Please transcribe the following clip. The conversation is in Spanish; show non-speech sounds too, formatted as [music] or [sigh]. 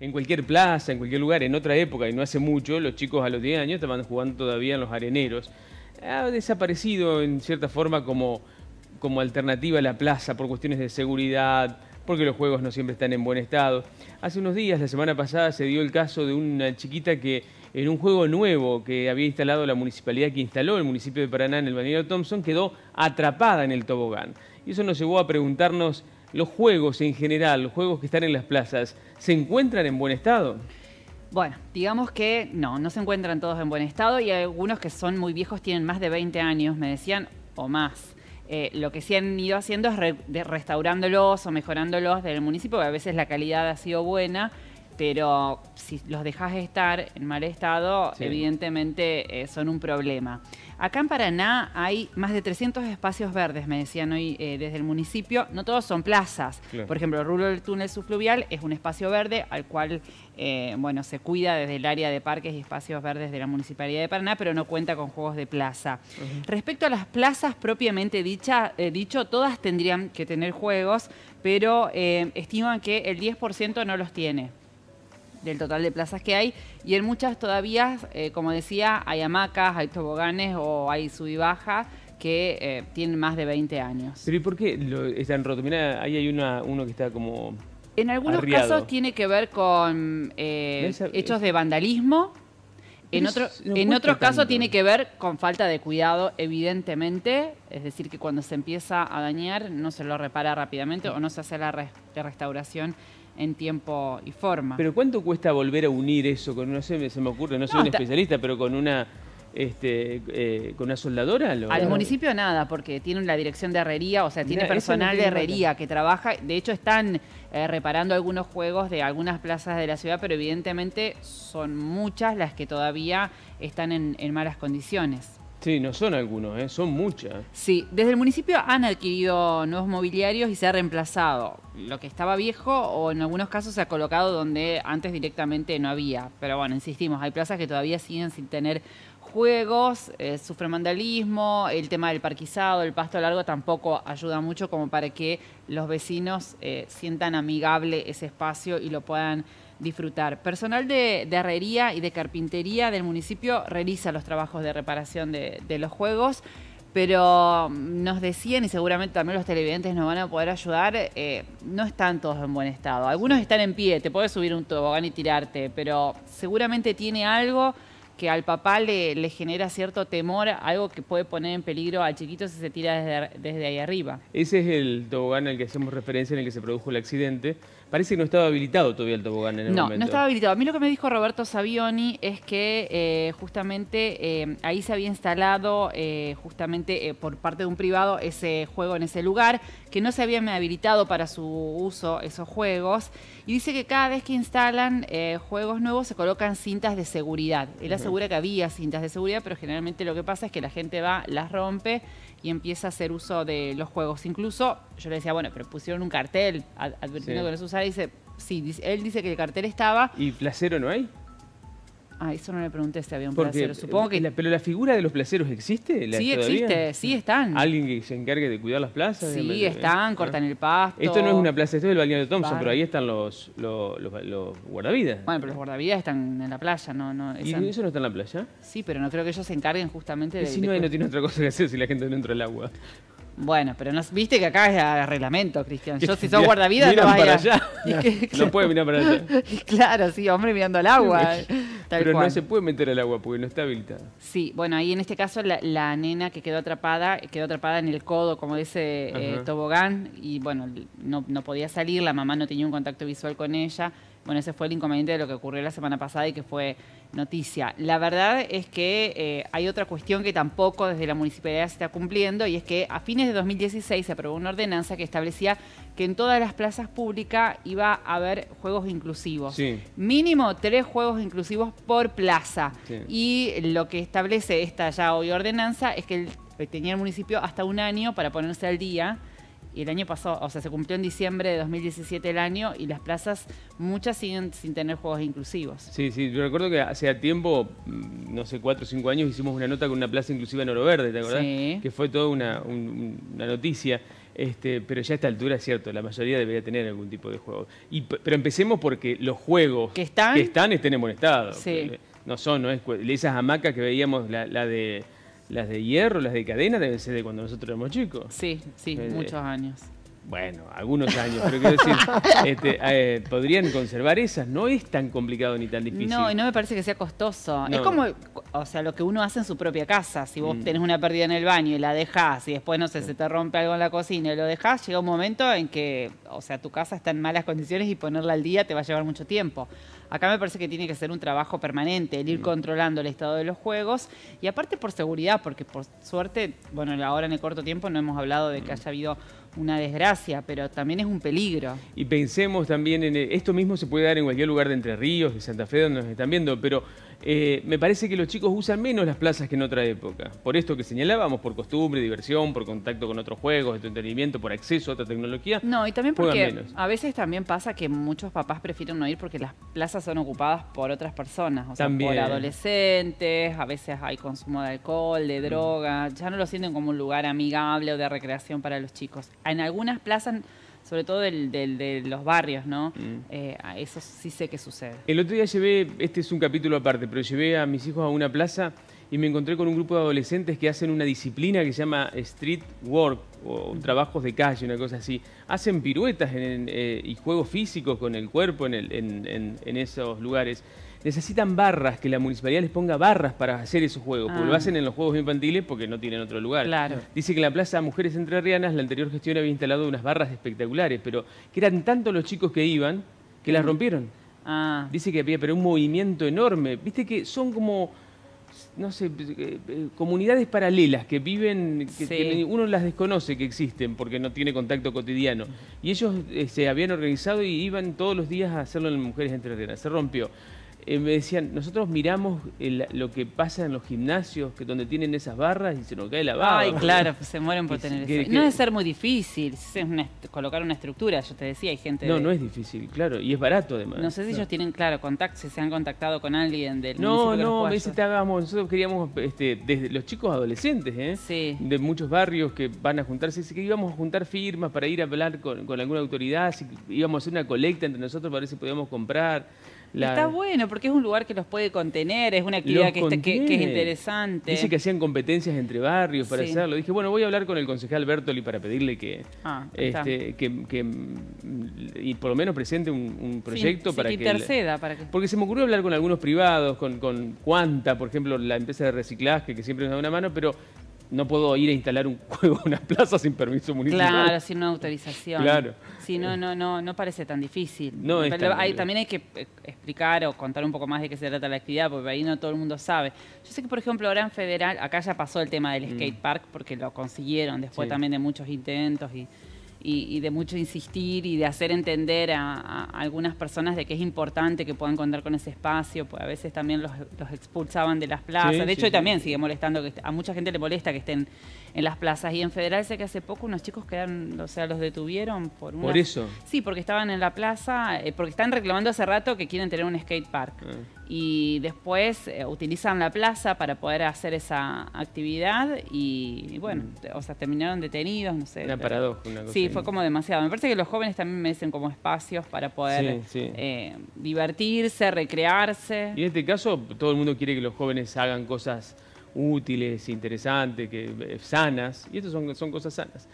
en cualquier plaza, en cualquier lugar, en otra época y no hace mucho, los chicos a los 10 años estaban jugando todavía en los areneros. Ha desaparecido en cierta forma como, como alternativa a la plaza por cuestiones de seguridad, porque los juegos no siempre están en buen estado. Hace unos días, la semana pasada, se dio el caso de una chiquita que en un juego nuevo que había instalado la municipalidad que instaló el municipio de Paraná en el de Thompson, quedó atrapada en el tobogán. Y eso nos llevó a preguntarnos los juegos en general, los juegos que están en las plazas, ¿se encuentran en buen estado? Bueno, digamos que no, no se encuentran todos en buen estado y algunos que son muy viejos tienen más de 20 años, me decían, o más. Eh, lo que sí han ido haciendo es restaurándolos o mejorándolos del municipio, que a veces la calidad ha sido buena, pero si los dejas estar en mal estado, evidentemente eh, son un problema. Acá en Paraná hay más de 300 espacios verdes, me decían hoy eh, desde el municipio. No todos son plazas. Por ejemplo, el rulo del túnel subfluvial es un espacio verde al cual eh, bueno, se cuida desde el área de parques y espacios verdes de la Municipalidad de Paraná, pero no cuenta con juegos de plaza. Respecto a las plazas propiamente dicha, dicho, todas tendrían que tener juegos, pero estiman que el 10% no los tiene el total de plazas que hay. Y en muchas todavía, eh, como decía, hay hamacas, hay toboganes o hay sub baja que eh, tienen más de 20 años. ¿Pero y por qué están rotos? mira ahí hay uno que está como... En algunos casos tiene que ver con eh, hechos de vandalismo. En, en otros casos tiene que ver con falta de cuidado, evidentemente. Es decir, que cuando se empieza a dañar no se lo repara rápidamente o no se hace la restauración en tiempo y forma. Pero ¿cuánto cuesta volver a unir eso con, no sé, se me ocurre, no soy un especialista, pero con una... Este, eh, con una soldadora? Al municipio nada, porque tienen la dirección de herrería, o sea, tiene personal de herrería que trabaja. De hecho, están eh, reparando algunos juegos de algunas plazas de la ciudad, pero evidentemente son muchas las que todavía están en malas condiciones. Sí, no son algunos, ¿eh? son muchas. Sí, desde el municipio han adquirido nuevos mobiliarios y se ha reemplazado lo que estaba viejo o en algunos casos se ha colocado donde antes directamente no había. Pero bueno, insistimos, hay plazas que todavía siguen sin tener juegos, eh, sufre vandalismo, el tema del parquizado, el pasto largo tampoco ayuda mucho como para que los vecinos eh, sientan amigable ese espacio y lo puedan disfrutar. Personal de, herrería y de carpintería del municipio realiza los trabajos de reparación de, los juegos, pero nos decían, y seguramente también los televidentes nos van a poder ayudar, eh, no están todos en buen estado. Algunos están en pie, te puedes subir un tobogán y tirarte, pero seguramente tiene algo que al papá le, genera cierto temor, algo que puede poner en peligro al chiquito si se tira desde, desde ahí arriba. Ese es el tobogán al que hacemos referencia, en el que se produjo el accidente. Parece que no estaba habilitado todavía el tobogán en el no, momento. No, no estaba habilitado. A mí lo que me dijo Roberto Savioni es que eh, justamente eh, ahí se había instalado eh, justamente por parte de un privado ese juego en ese lugar, que no se habían habilitado para su uso esos juegos. Y dice que cada vez que instalan juegos nuevos se colocan cintas de seguridad. Él asegura que había cintas de seguridad, pero generalmente lo que pasa es que la gente va, las rompe y empieza a hacer uso de los juegos. Incluso yo le decía, bueno, pero pusieron un cartel advirtiendo que no se dice, sí, él dice que el cartel estaba. ¿Y placero no hay? Ah, eso no le pregunté si había un placero. Supongo que. ¿Pero la figura de los placeros existe? sí, existe, sí están. ¿Alguien que se encargue de cuidar las plazas? Sí, ¿eh? están, cortan el pasto. Esto no es una plaza, esto es el balneario de Thompson, pero ahí están los, los, guardavidas. Bueno, pero los guardavidas están en la playa, ¿no? no ¿Y eso no está en la playa? Sí, pero no creo que ellos se encarguen justamente de. si no, no tiene otra cosa que hacer si la gente no entra al agua. Bueno, pero no, viste que acá es reglamento, Cristian. Yo si sos guardavidas no vaya. allá. [laughs] no puede mirar para allá. [laughs] claro, sí, hombre mirando al agua. [laughs] Eh, pero no se puede meter al agua porque no está habilitada. Sí, bueno, ahí en este caso la, nena que quedó atrapada, quedó atrapada en el codo, como dice eh, Tobogán, y bueno, no, no podía salir, la mamá no tenía un contacto visual con ella. Bueno, ese fue el inconveniente de lo que ocurrió la semana pasada y que fue noticia. La verdad es que eh, hay otra cuestión que tampoco desde la municipalidad se está cumpliendo y es que a fines de 2016 se aprobó una ordenanza que establecía que en todas las plazas públicas iba a haber juegos inclusivos. Mínimo tres juegos inclusivos por plaza. Y lo que establece esta ya hoy ordenanza es que tenía el municipio hasta un año para ponerse al día y el año pasado, o sea, se cumplió en diciembre de 2017 el año y las plazas, muchas siguen sin tener juegos inclusivos. Sí, sí, yo recuerdo que hace tiempo, mm, no sé, cuatro o cinco años, hicimos una nota con una plaza inclusiva en Oro Verde, ¿te acordás? Sí. Que fue toda una, una noticia. Este, pero ya a esta altura es cierto, la mayoría debería tener algún tipo de juego. pero empecemos porque los juegos ¿Que están? están, estén en buen estado. Sí. No son, no es, esas hamacas que veíamos, la de las de hierro, las de cadena, deben ser de cuando nosotros éramos chicos. Sí, sí, eh, muchos años. Bueno, algunos años, pero quiero decir, [laughs] este, eh, podrían conservar esas, no es tan complicado ni tan difícil. No, y no me parece que sea costoso. Es como o sea, lo que uno hace en su propia casa. Si vos mm. tenés una pérdida en el baño y la dejás y después, no sé, se te rompe algo en la cocina y lo dejás, llega un momento en que, o sea, tu casa está en malas condiciones y ponerla al día te va a llevar mucho tiempo. Acá me parece que tiene que ser un trabajo permanente, el ir mm. controlando el estado de los juegos y aparte por seguridad, porque por suerte, bueno, ahora en el corto tiempo no hemos hablado de que mm. haya habido una desgracia, pero también es un peligro. Y pensemos también en, eh, esto mismo se puede dar en cualquier lugar de Entre Ríos, de Santa Fe, donde nos están viendo, pero eh, me parece que los chicos usan menos las plazas que en otra época. Por esto que señalábamos, por costumbre, diversión, por contacto con otros juegos, entretenimiento, por acceso a otra tecnología. No, y también porque a veces también pasa que muchos papás prefieren no ir porque las plazas son ocupadas por otras personas, o por adolescentes, a veces hay consumo de alcohol, de mm. droga, ya no lo sienten como un lugar amigable o de recreación para los chicos. En algunas plazas sobre todo del, de los barrios, ¿no? Mm. Eh, eso sí sé que sucede. El otro día llevé, este es un capítulo aparte, pero llevé a mis hijos a una plaza y me encontré con un grupo de adolescentes que hacen una disciplina que se llama street work o trabajos de calle, una cosa así. Hacen piruetas eh, y juegos físicos con el cuerpo en esos lugares necesitan barras, que la municipalidad les ponga barras para hacer esos juegos, porque lo ah. hacen en los juegos infantiles porque no tienen otro lugar. Dice que en la Plaza Mujeres Entrerrianas la anterior gestión había instalado unas barras espectaculares, pero que eran tantos los chicos que iban que las rompieron. Ah. Dice que había pero un movimiento enorme. Viste que son como no sé, eh, eh, comunidades paralelas que viven, que, uno las desconoce que existen porque no tiene contacto cotidiano. Y ellos eh, se habían organizado y iban todos los días a hacerlo en Mujeres Entre Se rompió. Eh, me decían, nosotros miramos eh, lo que pasa en los gimnasios, que donde tienen esas barras y se nos cae la barra. Ay, claro, pues, se mueren por tener eso. no debe ser muy difícil, es colocar una estructura, yo te decía, hay gente... No, no es difícil, claro, y es barato además. No sé si ellos tienen, claro, contacto, si se han contactado con alguien del No, no, a veces te hagamos, nosotros queríamos, este, desde los chicos adolescentes, ¿eh? De muchos barrios que van a juntarse, dice que íbamos a juntar firmas para ir a hablar con, alguna autoridad, íbamos a hacer una colecta entre nosotros para ver si podíamos comprar. Está bueno porque es un lugar que los puede contener, es una actividad que, es interesante. Dice que hacían competencias entre barrios para hacerlo. Dije, bueno, voy a hablar con el concejal Bertoli para pedirle que, ah, este, que, y por lo menos presente un, proyecto para, que interceda, para que... Porque se me ocurrió hablar con algunos privados, con, con Cuanta, por ejemplo, la empresa de reciclaje que siempre nos da una mano, pero no puedo ir a instalar un [laughs] juego en una plaza sin permiso municipal. Claro, sin una autorización. Claro. Sí, no, no, no, no parece tan difícil. No es hay, también hay que eh, explicar o contar un poco más de qué se trata la actividad, porque ahí no todo el mundo sabe. Yo sé que, por ejemplo, ahora en Federal, acá ya pasó el tema del mm. skate park, porque lo consiguieron después también de muchos intentos y y, de mucho insistir y de hacer entender a, algunas personas de que es importante que puedan contar con ese espacio, pues a veces también los, expulsaban de las plazas. de hecho, hoy también sigue molestando, que a mucha gente le molesta que estén en las plazas. Y en Federal sé que hace poco unos chicos quedaron, o sea, los detuvieron por ¿Por eso? Sí, porque estaban en la plaza, eh, porque están reclamando hace rato que quieren tener un skate park. Ah y después eh, utilizan la plaza para poder hacer esa actividad y, bueno, mm. o sea, terminaron detenidos, no sé. Una paradoja, una cosa. Sí, fue como demasiado. Me parece que los jóvenes también merecen como espacios para poder eh, divertirse, recrearse. Y en este caso todo el mundo quiere que los jóvenes hagan cosas útiles, interesantes, que, eh, sanas, y estas son cosas sanas.